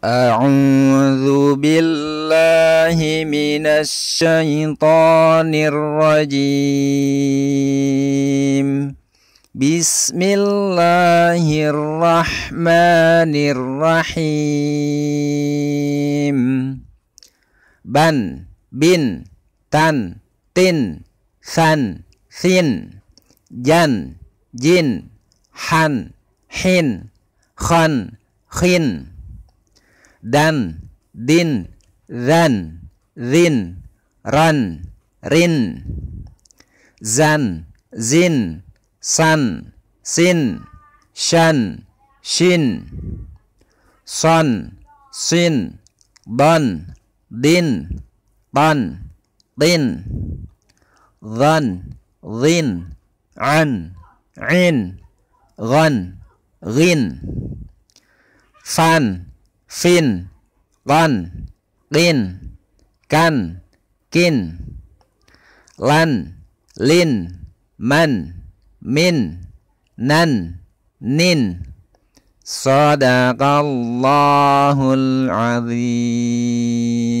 أعوذ بالله من الشيطان الرجيم بسم الله الرحمن الرحيم بن بن تن تن ثن ثن جن جن حن حن خن خن ดันดินรันรินรันรินซันซินซันซินชันชินซอนซินบันดินปันตินดันดินอันอินรันรินฟัน Fin, lon, lin, kan, kin, lan, lin, man, min, nan, nin. Sadaqallahul azim.